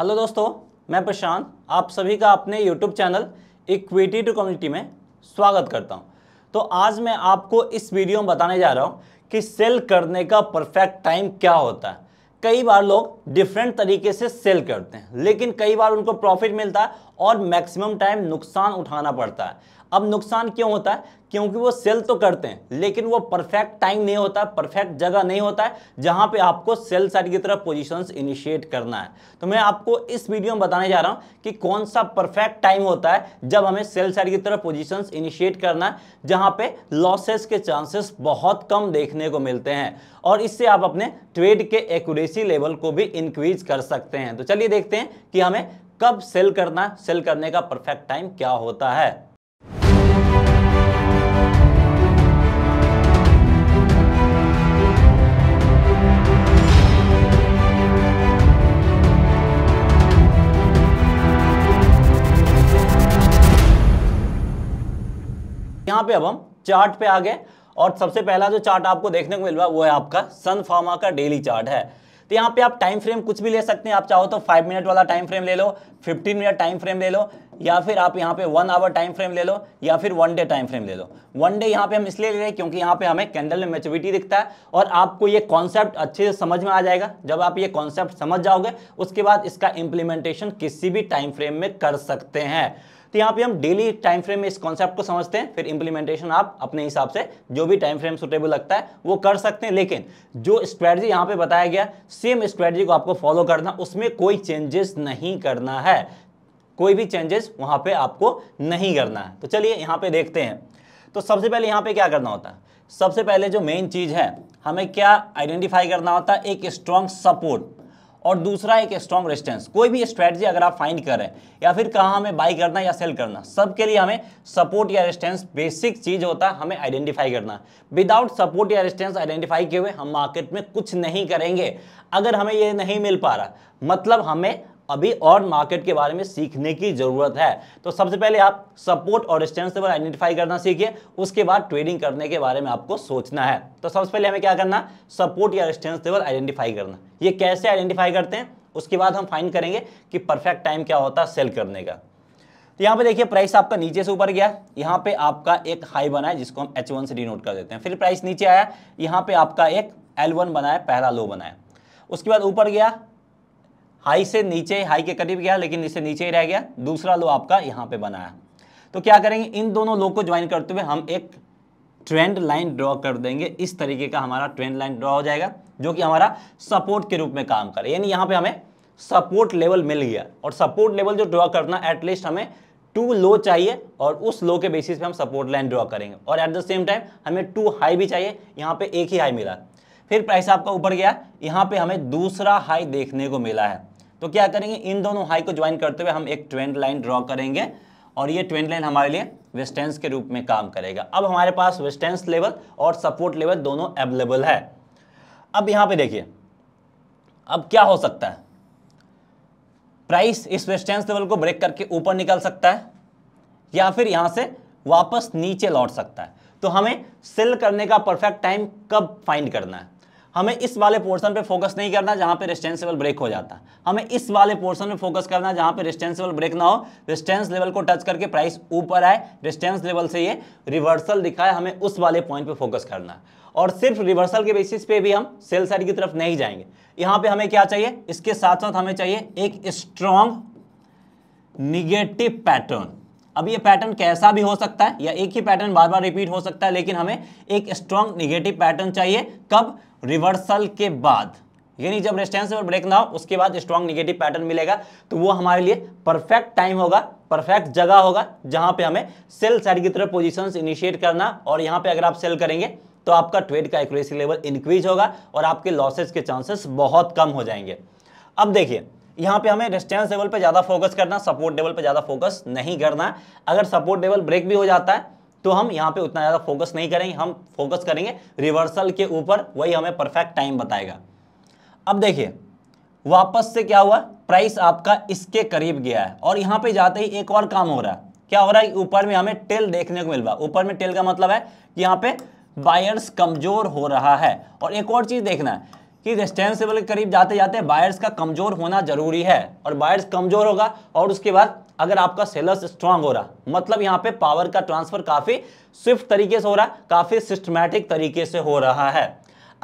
hello दोस्तों मैं प्रशांत आप सभी का अपने YouTube channel equity to community में स्वागत करता हूं तो आज मैं आपको इस वीडियो में बताने जा रहा हूं कि सेल करने का परफेक्ट टाइम क्या होता है कई बार लोग डिफरेंट तरीके से सेल करते हैं लेकिन कई बार उनको प्रॉफिट मिलता है और मैक्सिमम टाइम नुकसान उठाना पड़ता है अब नुकसान क्यों होता है क्योंकि वो सेल तो करते हैं लेकिन वो परफेक्ट टाइम नहीं होता है परफेक्ट जगह नहीं होता है जहां पे आपको सेल साइड की तरफ पोजीशंस इनिशिएट करना है तो मैं आपको इस वीडियो में बताने जा रहा हूं कि कौन सा परफेक्ट टाइम होता है जब हमें सेल साइड की तरफ पोजीशंस इनिशिएट करना है जहां पे लॉसेस के चांसेस बहुत कम देखने को मिलते हैं और इससे आप अपने ट्रेड के एक्यूरेसी लेवल को भी इंक्रीज कर सकते हैं तो चलिए देखते हैं कि हमें कब सेल करना सेल करने का परफेक्ट टाइम क्या होता है पे अब हम चार्ट पे आ गए और सबसे पहला जो चार्ट आपको देखने को मिल रहा है वो है आपका सन फार्मा का डेली चार्ट है तो यहाँ पे आप टाइम फ्रेम कुछ भी ले सकते हैं आप चाहो तो फाइव मिनट वाला टाइम फ्रेम ले लो फिफ्टीन मिनट टाइम फ्रेम ले लो या फिर आप यहाँ पे वन आवर टाइम फ्रेम ले लो या फिर वन डे टाइम फ्रेम ले लो वन डे यहाँ पे हम इसलिए ले रहे हैं क्योंकि यहाँ पे हमें कैंडल में मेचोरिटी दिखता है और आपको ये कॉन्सेप्ट अच्छे से समझ में आ जाएगा जब आप ये कॉन्सेप्ट समझ जाओगे उसके बाद इसका इंप्लीमेंटेशन किसी भी टाइम फ्रेम में कर सकते हैं तो यहाँ पे हम डेली टाइम फ्रेम में इस कॉन्सेप्ट को समझते हैं फिर इंप्लीमेंटेशन आप अपने हिसाब से जो भी टाइम फ्रेम सुटेबल लगता है वो कर सकते हैं लेकिन जो स्ट्रैटी यहाँ पे बताया गया सेम स्ट्रैटी को आपको फॉलो करना उसमें कोई चेंजेस नहीं करना है कोई भी चेंजेस वहाँ पर आपको नहीं करना है तो चलिए यहाँ पर देखते हैं तो सबसे पहले यहाँ पर क्या करना होता है सबसे पहले जो मेन चीज़ है हमें क्या आइडेंटिफाई करना होता है एक स्ट्रॉन्ग सपोर्ट और दूसरा एक स्ट्रॉन्ग रेजिस्टेंस कोई भी स्ट्रेटजी अगर आप फाइंड करें या फिर कहाँ हमें बाई करना या सेल करना सबके लिए हमें सपोर्ट या रेजिस्टेंस बेसिक चीज़ होता है हमें आइडेंटिफाई करना विदाउट सपोर्ट या रेजिस्टेंस आइडेंटिफाई किए हुए हम मार्केट में कुछ नहीं करेंगे अगर हमें ये नहीं मिल पा रहा मतलब हमें अभी और मार्केट के बारे में सीखने की ज़रूरत है तो सबसे पहले आप सपोर्ट और पर आइडेंटिफाई करना सीखिए उसके बाद ट्रेडिंग करने के बारे में आपको सोचना है तो सबसे पहले हमें क्या करना सपोर्ट या पर आइडेंटिफाई करना ये कैसे आइडेंटिफाई करते हैं उसके बाद हम फाइन करेंगे कि परफेक्ट टाइम क्या होता है सेल करने का तो यहाँ पे देखिए प्राइस आपका नीचे से ऊपर गया यहाँ पे आपका एक हाई बना है जिसको हम एच से डिनोट कर देते हैं फिर प्राइस नीचे आया यहाँ पे आपका एक L1 बनाया पहला लो बनाया उसके बाद ऊपर गया हाई से नीचे हाई के करीब गया लेकिन इससे नीचे ही रह गया दूसरा लो आपका यहाँ पे बनाया तो क्या करेंगे इन दोनों लो को ज्वाइन करते हुए हम एक ट्रेंड लाइन ड्रॉ कर देंगे इस तरीके का हमारा ट्रेंड लाइन ड्रॉ हो जाएगा जो कि हमारा सपोर्ट के रूप में काम करे यानी यहाँ पे हमें सपोर्ट लेवल मिल गया और सपोर्ट लेवल जो ड्रॉ करना एटलीस्ट हमें टू लो चाहिए और उस लो के बेसिस पे हम सपोर्ट लाइन ड्रॉ करेंगे और एट द सेम टाइम हमें टू हाई भी चाहिए यहाँ पे एक ही हाई मिला फिर प्राइस आपका ऊपर गया यहाँ पे हमें दूसरा हाई देखने को मिला है तो क्या करेंगे इन दोनों हाई को ज्वाइन करते हुए हम एक ट्रेंड लाइन ड्रॉ करेंगे और ये ट्रेंड लाइन हमारे लिए वेस्टेंस के रूप में काम करेगा अब हमारे पास वेस्टेंस लेवल और सपोर्ट लेवल दोनों अवेलेबल है अब यहाँ पे देखिए अब क्या हो सकता है प्राइस इस वेस्टेंस लेवल को ब्रेक करके ऊपर निकल सकता है या फिर यहाँ से वापस नीचे लौट सकता है तो हमें सेल करने का परफेक्ट टाइम कब फाइंड करना है हमें इस वाले पोर्शन पे फोकस नहीं करना जहाँ पे रेस्टेंसिबल ब्रेक हो जाता हमें इस वाले पोर्शन पे फोकस करना जहाँ पे रेस्टेंसिबल ब्रेक ना हो रिस्टेंस लेवल को टच करके प्राइस ऊपर आए रिस्टेंस लेवल से ये रिवर्सल दिखाए हमें उस वाले पॉइंट पे फोकस करना और सिर्फ रिवर्सल के बेसिस पे भी हम सेल साइड की तरफ नहीं जाएंगे यहाँ पर हमें क्या चाहिए इसके साथ साथ हमें चाहिए एक स्ट्रॉन्ग निगेटिव पैटर्न अब ये पैटर्न कैसा भी हो सकता है या एक ही पैटर्न बार बार रिपीट हो सकता है लेकिन हमें एक स्ट्रॉन्ग निगेटिव पैटर्न चाहिए कब रिवर्सल के बाद यानी जब रेस्टेंस और ब्रेक ना हो उसके बाद स्ट्रॉन्ग निगेटिव पैटर्न मिलेगा तो वो हमारे लिए परफेक्ट टाइम होगा परफेक्ट जगह होगा जहां पे हमें सेल साइड की तरफ पोजीशंस इनिशिएट करना और यहां पे अगर आप सेल करेंगे तो आपका ट्रेड का एक्यूरेसी लेवल इंक्रीज होगा और आपके लॉसेज के चांसेस बहुत कम हो जाएंगे अब देखिए यहाँ पे हमें रेस्टेंस लेवल पे ज़्यादा फोकस करना सपोर्ट लेवल पे ज़्यादा फोकस नहीं करना अगर सपोर्ट लेवल ब्रेक भी हो जाता है तो हम यहाँ पे उतना ज़्यादा फोकस नहीं करेंगे हम फोकस करेंगे रिवर्सल के ऊपर वही हमें परफेक्ट टाइम बताएगा अब देखिए वापस से क्या हुआ प्राइस आपका इसके करीब गया है और यहाँ पर जाते ही एक और काम हो रहा है क्या हो रहा है ऊपर में हमें टेल देखने को मिल रहा है ऊपर में टेल का मतलब है कि यहाँ पे बायर्स कमजोर हो रहा है और एक और चीज़ देखना है कि रेस्टेंस के करीब जाते जाते बायर्स का कमजोर होना जरूरी है और बायर्स कमजोर होगा और उसके बाद अगर आपका सेलर्स स्ट्रांग हो रहा मतलब यहाँ पे पावर का ट्रांसफर काफी स्विफ्ट तरीके से हो रहा काफी सिस्टमैटिक तरीके से हो रहा है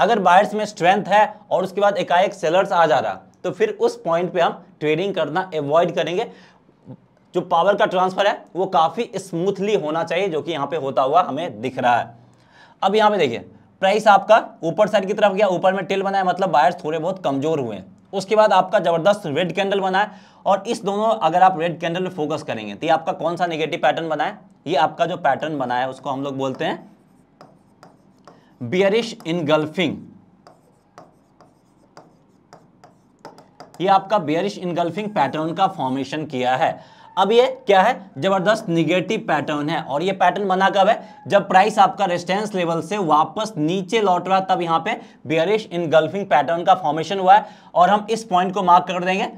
अगर बायर्स में स्ट्रेंथ है और उसके बाद एकाएक सेलर्स आ जा रहा तो फिर उस पॉइंट पे हम ट्रेडिंग करना एवॉइड करेंगे जो पावर का ट्रांसफर है वो काफ़ी स्मूथली होना चाहिए जो कि यहाँ पे होता हुआ हमें दिख रहा है अब यहाँ पे देखिए प्राइस आपका ऊपर साइड की तरफ गया ऊपर में टेल बनाया मतलब बायर्स थोड़े बहुत कमजोर हुए उसके बाद आपका जबरदस्त रेड कैंडल बनाए और इस दोनों अगर आप रेड कैंडल में फोकस करेंगे तो ये आपका कौन सा नेगेटिव पैटर्न बनाए ये आपका जो पैटर्न बनाया उसको हम लोग बोलते हैं बियरिश इनगल्फिंग ये आपका बियरिश इनगल्फिंग पैटर्न का फॉर्मेशन किया है अब ये क्या है जबरदस्त निगेटिव पैटर्न है और ये पैटर्न बना कब है जब प्राइस आपका रेस्टेंस लेवल से वापस नीचे लौट रहा तब यहाँ पे बियरिश इन गल्फिंग पैटर्न का फॉर्मेशन हुआ है और हम इस पॉइंट को मार्क कर देंगे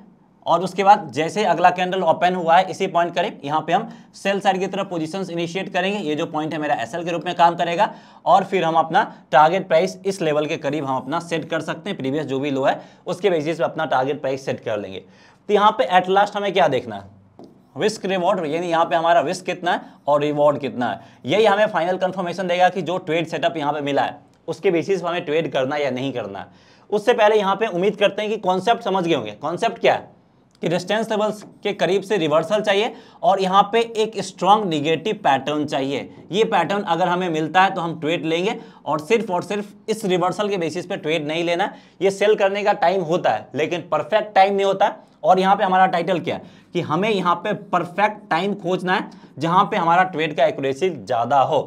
और उसके बाद जैसे अगला कैंडल ओपन हुआ है इसी पॉइंट करीब यहाँ पे हम सेल साइड की तरफ पोजीशंस इनिशिएट करेंगे ये जो पॉइंट है मेरा एसएल के रूप में काम करेगा और फिर हम अपना टारगेट प्राइस इस लेवल के करीब हम अपना सेट कर सकते हैं प्रीवियस जो भी लो है उसके बेसिस पे अपना टारगेट प्राइस सेट कर लेंगे तो यहाँ पे एट लास्ट हमें क्या देखना है रिस्क रिवॉर्ड यानी यहाँ पे हमारा विस्क कितना है और रिवॉर्ड कितना है यही हमें फाइनल कंफर्मेशन देगा कि जो ट्रेड सेटअप यहाँ पे मिला है उसके बेसिस पर हमें ट्रेड करना या नहीं करना है उससे पहले यहाँ पे उम्मीद करते हैं कि कॉन्सेप्ट समझ गए होंगे कॉन्सेप्ट क्या है कि डिस्टेंस लेवल्स के करीब से रिवर्सल चाहिए और यहाँ पे एक स्ट्रांग निगेटिव पैटर्न चाहिए ये पैटर्न अगर हमें मिलता है तो हम ट्रेड लेंगे और सिर्फ और सिर्फ इस रिवर्सल के बेसिस पे ट्रेड नहीं लेना ये सेल करने का टाइम होता है लेकिन परफेक्ट टाइम नहीं होता और यहाँ पे हमारा टाइटल क्या है कि हमें यहाँ पे परफेक्ट टाइम खोजना है जहाँ पे हमारा ट्रेड का एक्यूरेसी ज़्यादा हो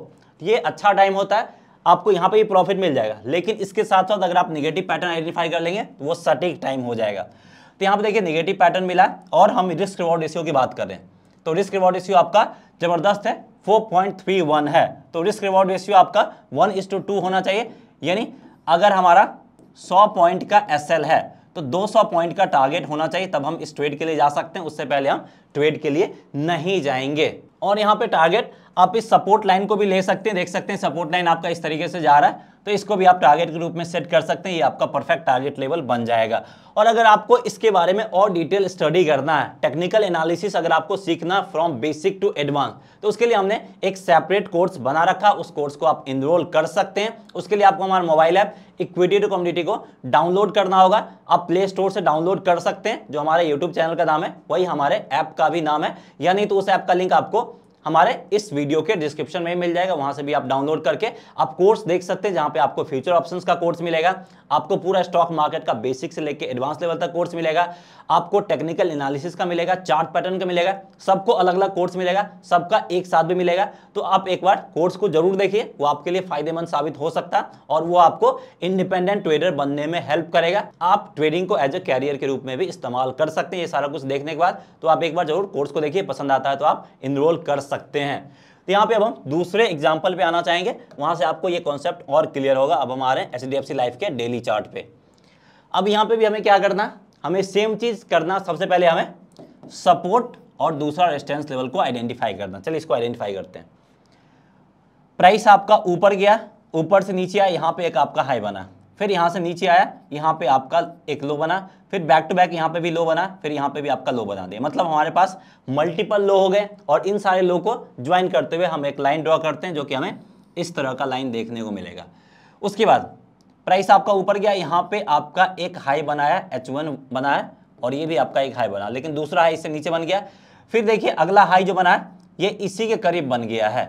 ये अच्छा टाइम होता है आपको यहाँ पे भी प्रॉफिट मिल जाएगा लेकिन इसके साथ साथ अगर आप निगेटिव पैटर्न आइडेंटिफाई कर लेंगे तो वो सटीक टाइम हो जाएगा तो यहाँ पर देखिए निगेटिव पैटर्न मिला है और हम रिस्क रिवॉर्ड रेशियो की बात करें तो रिस्क रिवॉर्ड रेशियो आपका जबरदस्त है फोर है तो रिस्क रिवॉर्ड रेशियो आपका one is to two two चाहिए यानी अगर हमारा सौ पॉइंट का एस है तो 200 पॉइंट का टारगेट होना चाहिए तब हम इस ट्रेड के लिए जा सकते हैं उससे पहले हम ट्रेड के लिए नहीं जाएंगे और यहाँ पे टारगेट आप इस सपोर्ट लाइन को भी ले सकते हैं देख सकते हैं सपोर्ट लाइन आपका इस तरीके से जा रहा है तो इसको भी आप टारगेट के रूप में सेट कर सकते हैं ये आपका परफेक्ट टारगेट लेवल बन जाएगा और अगर आपको इसके बारे में और डिटेल स्टडी करना है टेक्निकल एनालिसिस अगर आपको सीखना फ्रॉम बेसिक टू एडवांस तो उसके लिए हमने एक सेपरेट कोर्स बना रखा उस कोर्स को आप इनरोल कर सकते हैं उसके लिए आपको हमारा mobile app equity to community को डाउनलोड करना होगा आप प्ले स्टोर से डाउनलोड कर सकते हैं जो हमारे यूट्यूब चैनल का नाम है वही हमारे ऐप का भी नाम है या नहीं तो उस ऐप का लिंक आपको हमारे इस वीडियो के डिस्क्रिप्शन में मिल जाएगा वहां से भी आप डाउनलोड करके आप कोर्स देख सकते हैं जहां पे आपको फ्यूचर ऑप्शंस का कोर्स मिलेगा आपको पूरा स्टॉक मार्केट का बेसिक से लेकर एडवांस लेवल तक कोर्स मिलेगा आपको टेक्निकल एनालिसिस का मिलेगा चार्ट पैटर्न का मिलेगा सबको अलग अलग कोर्स मिलेगा सबका एक साथ भी मिलेगा तो आप एक बार कोर्स को जरूर देखिए वो आपके लिए फायदेमंद साबित हो सकता और वो आपको इंडिपेंडेंट ट्रेडर बनने में हेल्प करेगा आप ट्रेडिंग को एज ए कैरियर के रूप में भी इस्तेमाल कर सकते हैं ये सारा कुछ देखने के बाद तो आप एक बार जरूर कोर्स को देखिए पसंद आता है तो आप इनरोल कर सकते सकते हैं तो यहाँ पे अब हम दूसरे एग्जाम्पल पे आना चाहेंगे वहाँ से आपको ये कॉन्सेप्ट और क्लियर होगा अब हम आ रहे हैं एच लाइफ के डेली चार्ट पे अब यहाँ पे भी हमें क्या करना हमें सेम चीज़ करना सबसे पहले हमें सपोर्ट और दूसरा रेस्टेंस लेवल को आइडेंटिफाई करना चलिए इसको आइडेंटिफाई करते हैं प्राइस आपका ऊपर गया ऊपर से नीचे आया यहाँ पे एक आपका हाई बना फिर यहाँ से नीचे आया यहाँ पे आपका एक लो बना फिर बैक टू बैक यहाँ पे भी लो बना फिर यहाँ पे भी आपका लो बना दिया मतलब हमारे पास मल्टीपल लो हो गए और इन सारे लो को ज्वाइन करते हुए हम एक लाइन ड्रॉ करते हैं जो कि हमें इस तरह का लाइन देखने को मिलेगा उसके बाद प्राइस आपका ऊपर गया यहाँ पे आपका एक हाई बनाया एच वन बनाया और ये भी आपका एक हाई बना लेकिन दूसरा हाई इससे नीचे बन गया फिर देखिए अगला हाई जो बना है ये इसी के करीब बन गया है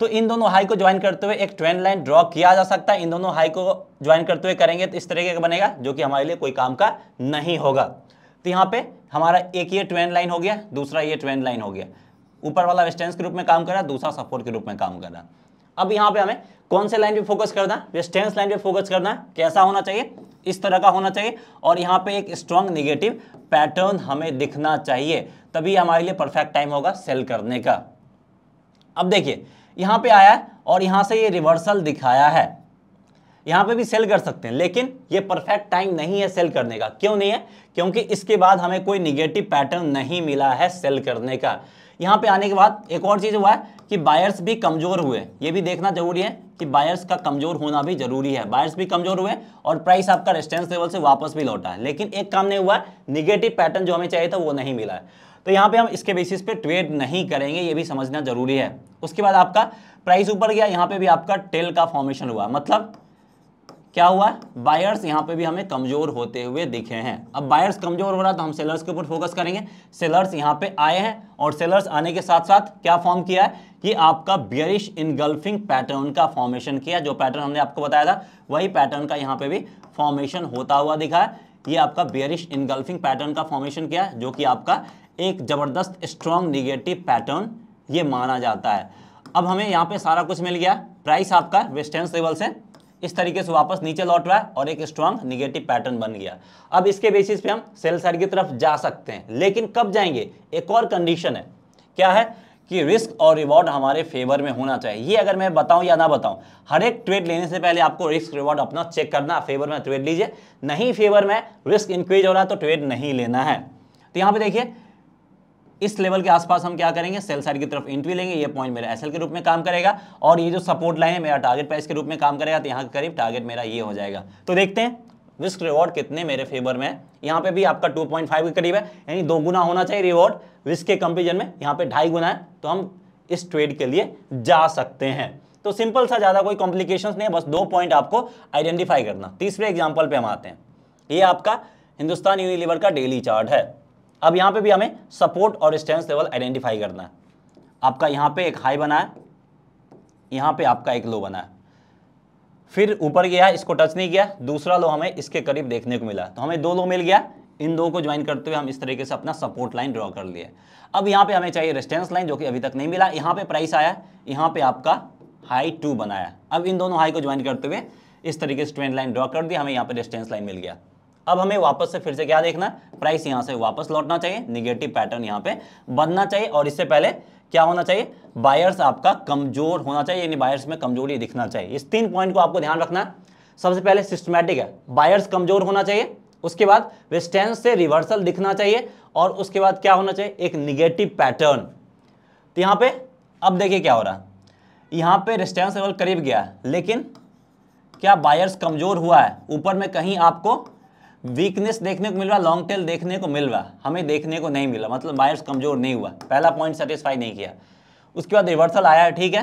तो इन दोनों हाई को ज्वाइन करते हुए एक ट्रेंड लाइन ड्रॉ किया जा सकता है इन दोनों हाई को ज्वाइन करते हुए करेंगे तो इस तरीके का बनेगा जो कि हमारे लिए कोई काम का नहीं होगा तो यहाँ पे हमारा एक ये ट्रेंड लाइन हो गया दूसरा ये ट्रेंड लाइन हो गया ऊपर वाला वेस्टेंस के रूप में काम कर रहा दूसरा सपोर्ट के रूप में काम कर रहा अब यहाँ पे हमें कौन से लाइन पे फोकस करना है वेस्टेंस लाइन पे फोकस करना है कैसा होना चाहिए इस तरह का होना चाहिए और यहाँ पे एक स्ट्रॉन्ग निगेटिव पैटर्न हमें दिखना चाहिए तभी हमारे लिए परफेक्ट टाइम होगा सेल करने का अब देखिए यहाँ पे आया और यहां से ये रिवर्सल दिखाया है यहाँ पे भी सेल कर सकते हैं लेकिन ये परफेक्ट टाइम नहीं है सेल करने का क्यों नहीं है क्योंकि इसके बाद हमें कोई निगेटिव पैटर्न नहीं मिला है सेल करने का यहाँ पे आने के बाद एक और चीज़ हुआ है कि बायर्स भी कमज़ोर हुए ये भी देखना जरूरी है कि बायर्स का कमज़ोर होना भी जरूरी है बायर्स भी कमज़ोर हुए और प्राइस आपका रेस्टेंस लेवल से वापस भी लौटा है लेकिन एक काम नहीं हुआ निगेटिव पैटर्न जो हमें चाहिए था वो नहीं मिला है तो यहाँ पे हम इसके बेसिस पे ट्रेड नहीं करेंगे ये भी समझना जरूरी है उसके बाद आपका प्राइस ऊपर गया यहाँ पे भी आपका टेल का फॉर्मेशन हुआ मतलब क्या हुआ बायर्स यहाँ पे भी हमें कमजोर होते हुए दिखे हैं अब बायर्स कमजोर हो रहा तो हम सेलर्स के ऊपर फोकस करेंगे सेलर्स यहाँ पे आए हैं और सेलर्स आने के साथ साथ क्या फॉर्म किया है कि आपका बियरिश इनगल्फिंग पैटर्न का फॉर्मेशन किया जो पैटर्न हमने आपको बताया था वही पैटर्न का यहाँ पे भी फॉर्मेशन होता हुआ दिखा है ये आपका बियरिश इनगल्फिंग पैटर्न का फॉर्मेशन किया जो कि आपका एक ज़बरदस्त स्ट्रॉन्ग निगेटिव पैटर्न ये माना जाता है अब हमें यहाँ पे सारा कुछ मिल गया प्राइस आपका वेस्टर्न लेवल से इस तरीके से वापस नीचे लौट रहा है और एक स्ट्रॉन्ग निगेटिव पैटर्न बन गया अब इसके बेसिस पे हम सेल साइड की तरफ जा सकते हैं लेकिन कब जाएंगे एक और कंडीशन है क्या है कि रिस्क और रिवॉर्ड हमारे फेवर में होना चाहिए ये अगर मैं बताऊं या ना बताऊं हर एक ट्रेड लेने से पहले आपको रिस्क रिवॉर्ड अपना चेक करना फेवर में ट्रेड लीजिए नहीं फेवर में रिस्क इंक्रीज हो रहा है तो ट्रेड नहीं लेना है तो यहाँ पे देखिए इस लेवल के आसपास हम क्या करेंगे सेल साइड की तरफ एंट्री लेंगे ये पॉइंट मेरा एसएल के रूप में काम करेगा और ये जो सपोर्ट लाइन है मेरा टारगेट प्राइस के रूप में काम करेगा तो यहाँ करीब टारगेट मेरा ये हो जाएगा तो देखते हैं रिस्क रिवॉर्ड कितने मेरे फेवर में है यहाँ पे भी आपका 2.5 के करीब है यानी दो गुना होना चाहिए रिवॉर्ड रिस्क के कंपेरिजन में यहाँ पे ढाई गुना है तो हम इस ट्रेड के लिए जा सकते हैं तो सिंपल सा ज़्यादा कोई कॉम्प्लिकेशन नहीं है बस दो पॉइंट आपको आइडेंटिफाई करना तीसरे एग्जाम्पल पे हम आते हैं ये आपका हिंदुस्तान यूनिलीवर का डेली चार्ट है अब यहां पे भी हमें सपोर्ट और स्टेंस लेवल आइडेंटिफाई करना है आपका यहां पे एक हाई बना है यहां पे आपका एक लो बना है फिर ऊपर गया इसको टच नहीं किया दूसरा लो हमें इसके करीब देखने को मिला तो हमें दो लो मिल गया इन दो को ज्वाइन करते हुए हम इस तरीके से अपना सपोर्ट लाइन ड्रॉ कर लिए अब यहाँ पे हमें चाहिए रेस्टेंस लाइन जो कि अभी तक नहीं मिला यहाँ पे प्राइस आया यहाँ पे आपका हाई टू बनाया अब इन दोनों हाई को ज्वाइन करते हुए इस तरीके से ट्रेंड लाइन ड्रॉ कर दिया हमें यहाँ पे रेस्टेंस लाइन मिल गया अब हमें वापस से फिर से क्या देखना है प्राइस यहाँ से वापस लौटना चाहिए निगेटिव पैटर्न यहाँ पे बनना चाहिए और इससे पहले क्या होना चाहिए बायर्स आपका कमजोर होना चाहिए यानी बायर्स में कमजोरी दिखना चाहिए इस तीन पॉइंट को आपको ध्यान रखना है सबसे पहले सिस्टमैटिक है बायर्स कमजोर होना चाहिए उसके बाद वेस्टेंस से रिवर्सल दिखना चाहिए और उसके बाद क्या होना चाहिए एक निगेटिव पैटर्न तो यहाँ पे अब देखिए क्या हो रहा है यहाँ पे रेस्टेंस लेवल करीब गया है लेकिन क्या बायर्स कमज़ोर हुआ है ऊपर में कहीं आपको वीकनेस देखने को मिल रहा लॉन्ग टेल देखने को मिल रहा हमें देखने को नहीं मिला मतलब बायर्स कमजोर नहीं हुआ पहला पॉइंट सेटिस्फाई नहीं किया उसके बाद रिवर्सल आया ठीक है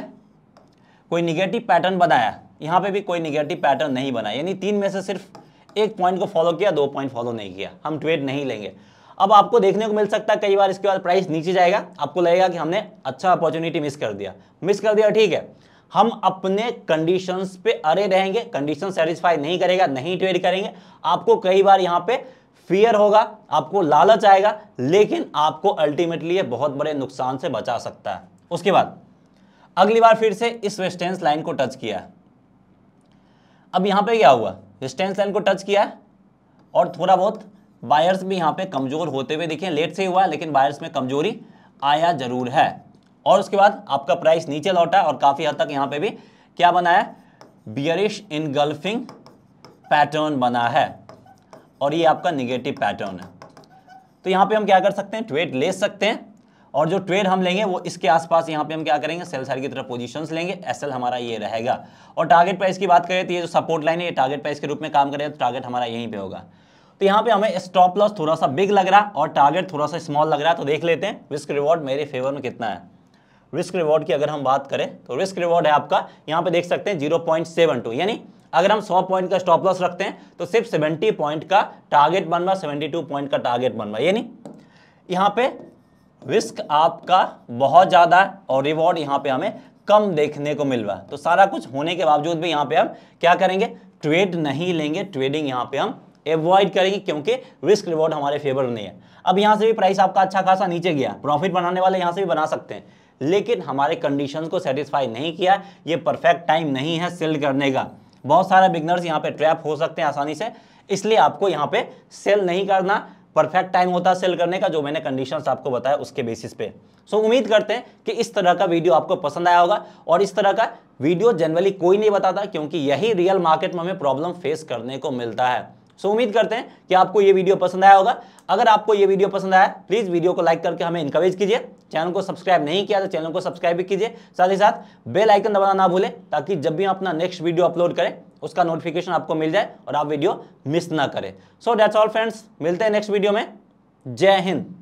कोई निगेटिव पैटर्न बनाया यहाँ पे भी कोई निगेटिव पैटर्न नहीं बना यानी तीन में से सिर्फ एक पॉइंट को फॉलो किया दो पॉइंट फॉलो नहीं किया हम ट्वेट नहीं लेंगे अब आपको देखने को मिल सकता है कई बार इसके बाद प्राइस नीचे जाएगा आपको लगेगा कि हमने अच्छा अपॉर्चुनिटी मिस कर दिया मिस कर दिया ठीक है हम अपने कंडीशंस पे अरे रहेंगे कंडीशन सेटिस्फाई नहीं करेगा नहीं ट्रेड करेंगे आपको कई बार यहाँ पे फियर होगा आपको लालच आएगा लेकिन आपको अल्टीमेटली ये बहुत बड़े नुकसान से बचा सकता है उसके बाद अगली बार फिर से इस रेस्टेंस लाइन को टच किया है अब यहाँ पे क्या हुआ रेस्टेंस लाइन को टच किया है और थोड़ा बहुत बायर्स भी यहाँ पे कमज़ोर होते हुए देखिए लेट से हुआ लेकिन बायर्स में कमजोरी आया जरूर है और उसके बाद आपका प्राइस नीचे लौटा और काफ़ी हद तक यहां पे भी क्या बना है बियरिश इनगल्फिंग पैटर्न बना है और ये आपका निगेटिव पैटर्न है तो यहां पे हम क्या कर सकते हैं ट्रेड ले सकते हैं और जो ट्रेड हम लेंगे वो इसके आसपास यहाँ पे हम क्या करेंगे सेल साइड की तरफ पोजीशंस लेंगे एसएल हमारा ये रहेगा और टारगेट प्राइस की बात करें तो ये जो सपोर्ट लाइन है ये टारगेट प्राइस के रूप में काम करें तो टारगेट हमारा यहीं पे होगा तो यहाँ पे हमें स्टॉप लॉस थोड़ा सा बिग लग रहा और टारगेट थोड़ा सा स्मॉल लग रहा है तो देख लेते हैं रिस्क रिवॉर्ड मेरे फेवर में कितना है रिस्क रिवॉर्ड की अगर हम बात करें तो रिस्क रिवॉर्ड है आपका यहाँ पे देख सकते हैं जीरो पॉइंट सेवन टू यानी अगर हम 100 पॉइंट का स्टॉप लॉस रखते हैं तो सिर्फ 70 पॉइंट का टारगेट बन रहा 72 पॉइंट का टारगेट बन रहा यानी यहाँ पे रिस्क आपका बहुत ज़्यादा है और रिवॉर्ड यहाँ पे हमें कम देखने को मिल रहा है तो सारा कुछ होने के बावजूद भी यहाँ पे हम क्या करेंगे ट्रेड नहीं लेंगे ट्रेडिंग यहाँ पे हम एवॉइड करेंगे क्योंकि रिस्क रिवॉर्ड हमारे फेवर नहीं है अब यहाँ से भी प्राइस आपका अच्छा खासा नीचे गया प्रॉफिट बनाने वाले यहाँ से भी बना सकते हैं लेकिन हमारे कंडीशन को सेटिस्फाई नहीं किया ये परफेक्ट टाइम नहीं है सेल करने का बहुत सारे बिगनर्स यहाँ पे ट्रैप हो सकते हैं आसानी से इसलिए आपको यहाँ पे सेल नहीं करना परफेक्ट टाइम होता है सेल करने का जो मैंने कंडीशंस आपको बताया उसके बेसिस पे सो so, उम्मीद करते हैं कि इस तरह का वीडियो आपको पसंद आया होगा और इस तरह का वीडियो जनरली कोई नहीं बताता क्योंकि यही रियल मार्केट में हमें प्रॉब्लम फेस करने को मिलता है सो उम्मीद करते हैं कि आपको ये वीडियो पसंद आया होगा अगर आपको ये वीडियो पसंद आया प्लीज़ वीडियो को लाइक करके हमें इंकरेज कीजिए चैनल को सब्सक्राइब नहीं किया तो चैनल को सब्सक्राइब भी कीजिए साथ ही साथ बेल आइकन दबाना ना भूलें ताकि जब भी अपना नेक्स्ट वीडियो अपलोड करें उसका नोटिफिकेशन आपको मिल जाए और आप वीडियो मिस ना करें सो डैट्स ऑल फ्रेंड्स मिलते हैं नेक्स्ट वीडियो में जय हिंद